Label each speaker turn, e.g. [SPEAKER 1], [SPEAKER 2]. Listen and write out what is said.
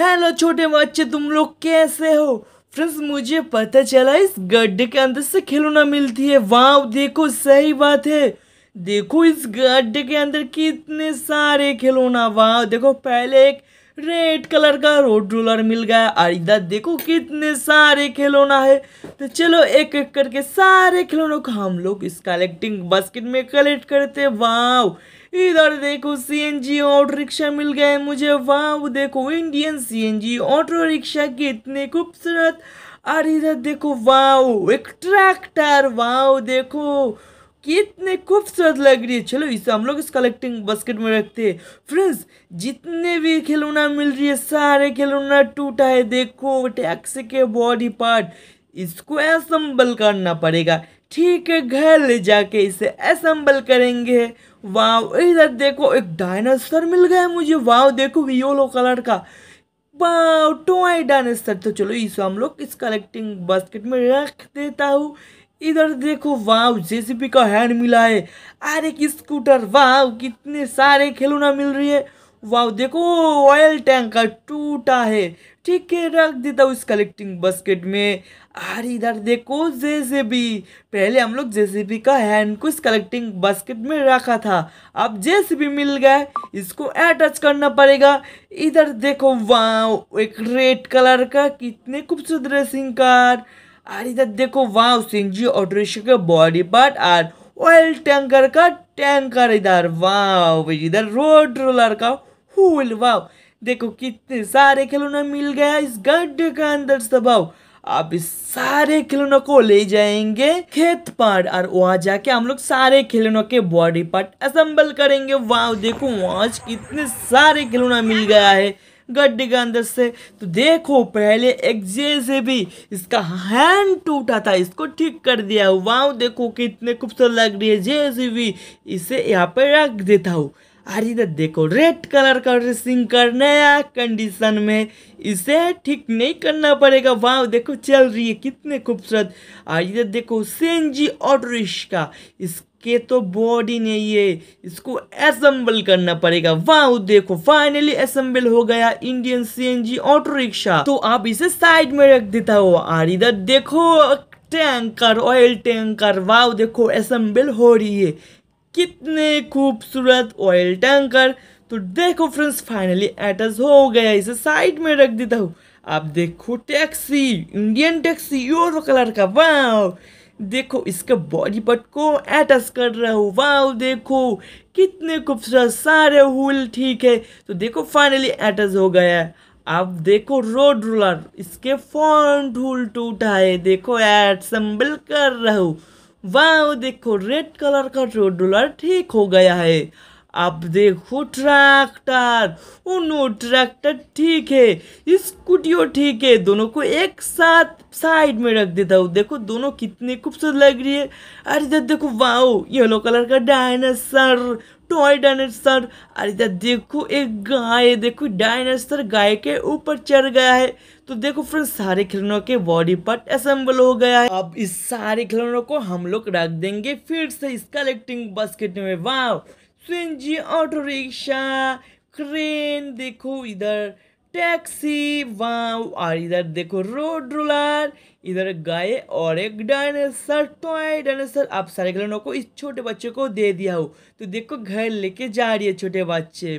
[SPEAKER 1] hello छोटे बच्चे तुम लोग कैसे हो फ्रेंड्स मुझे पता चला इस गड्ढे के अंदर से खिलौना मिलती है वाह देखो सही बात है देखो इस गड्ढे के अंदर कितने सारे खिलौना वाह देखो पहले एक रेड कलर का रोड रोलर मिल गया और इधर देखो कितने सारे खिलौना है तो चलो एक एक करके सारे खिलौनों को हम लोग इस कलेक्टिंग बास्केट में कलेक्ट करते वाह इधर देखो सीएनजी ऑटो रिक्शा मिल गए मुझे वाह देखो इंडियन सीएनजी ऑटो रिक्शा कितने खूबसूरत और इधर देखो वाओ एक ट्रैक्टर वाओ देखो कितने खूबसूरत लग रही है चलो इसे हम लोग इस कलेक्टिंग बास्केट में रखते हैं फ्रेंड्स जितने भी खिलौना मिल रही है सारे खिलौना टूटा है देखो टैक्सी के बॉडी पार्ट इसको असम्बल करना पड़ेगा ठीक है घर ले जाके इसे असम्बल करेंगे वाव इधर देखो एक डायनासोर मिल गया मुझे वाव देखो येलो कलर का वाव टोआई डायनासोर तो चलो इसे हम लोग इस कलेक्टिंग बास्केट में रख देता हूँ इधर देखो वाव जेसीबी का हैंड मिला है अरे एक स्कूटर वाव कितने सारे खिलौना मिल रही है वाह देखो ऑयल टैंकर टूटा है ठीक है रख देता हूँ इस कलेक्टिंग बास्केट में और इधर देखो जेसेबी पहले हम लोग जेसेबी का हैंड को इस कलेक्टिंग बास्केट में रखा था अब जेसेबी मिल गया इसको अटैच करना पड़ेगा इधर देखो वाह एक रेड कलर का कितने खूबसूरत ड्रेसिंग कार और इधर देखो वाह सिंजी ऑटोरिक्शा का बॉडी पार्ट और ऑयल टैंकर का टैंकर इधर वाह इधर रोड रोलर का फूल वाव देखो कितने सारे खिलौना मिल गया इस गड्ढे के अंदर से वाव अब इस सारे खिलौनों को ले जाएंगे खेत पर और वहां जाके हम लोग सारे खिलौनों के बॉडी पार्ट असेंबल करेंगे वाव देखो आज कितने सारे खिलौना मिल गया है गड्ढे के अंदर से तो देखो पहले एक जैसे भी इसका हैंड टूटा था इसको ठीक कर दिया वाव देखो कितने खूबसूरत लग रही है जैसे भी इसे यहाँ पर रख देता हूँ आज इधर देखो रेड कलर का ड्रेसिंग करने नया कंडीशन में इसे ठीक नहीं करना पड़ेगा वाह देखो चल रही है कितने खूबसूरत और इधर देखो सेंजी ऑटो रिक्शा इसके तो बॉडी नहीं है इसको असम्बल करना पड़ेगा वाह देखो फाइनली असम्बल हो गया इंडियन सीएनजी ऑटो रिक्शा तो आप इसे साइड में रख देता हो और इधर देखो टैंकर ऑयल टैंकर वाह देखो असम्बल हो रही है कितने खूबसूरत ऑयल टैंकर तो देखो फ्रेंड्स फाइनली एटस हो गया इसे साइड में रख देता हूँ आप देखो taxi Indian taxi yellow colour का वाओ देखो इसके बॉडी पार्ट को एटस कर रहा हूँ वाओ देखो कितने खूबसूरत सारे हुल ठीक है तो देखो फाइनली एटस हो गया आप देखो रोड रोलर इसके फॉन्ट हुल टूटा है देखो एट संबल कर रहा हूँ वाह देखो रेड कलर का रोड रोलर ठीक हो गया है अब देखो ट्रैक्टर उनो ट्रैक्टर ठीक है स्कूटियो ठीक है दोनों को एक साथ साइड में रख देता हूँ देखो दोनों कितनी खूबसूरत लग रही है अरे इधर देखो वाओ येलो कलर का डायनासर टॉय डायनासर अरे इधर देखो एक गाय देखो डायनासर गाय के ऊपर चढ़ गया है तो देखो फ्रेंड्स सारे खिलौनों के बॉडी पार्ट असेंबल हो गया है अब इस सारे खिलौनों को हम लोग रख देंगे फिर से इस कलेक्टिंग बास्केट में वाओ सिंजी ऑटो रिक्शा क्रेन देखो इधर टैक्सी वाव और इधर देखो रोड रोलर इधर गाय और एक डायनासर आए डायनासर आप सारे खिलौनों को इस छोटे बच्चे को दे दिया हो तो देखो घर लेके जा रही है छोटे बच्चे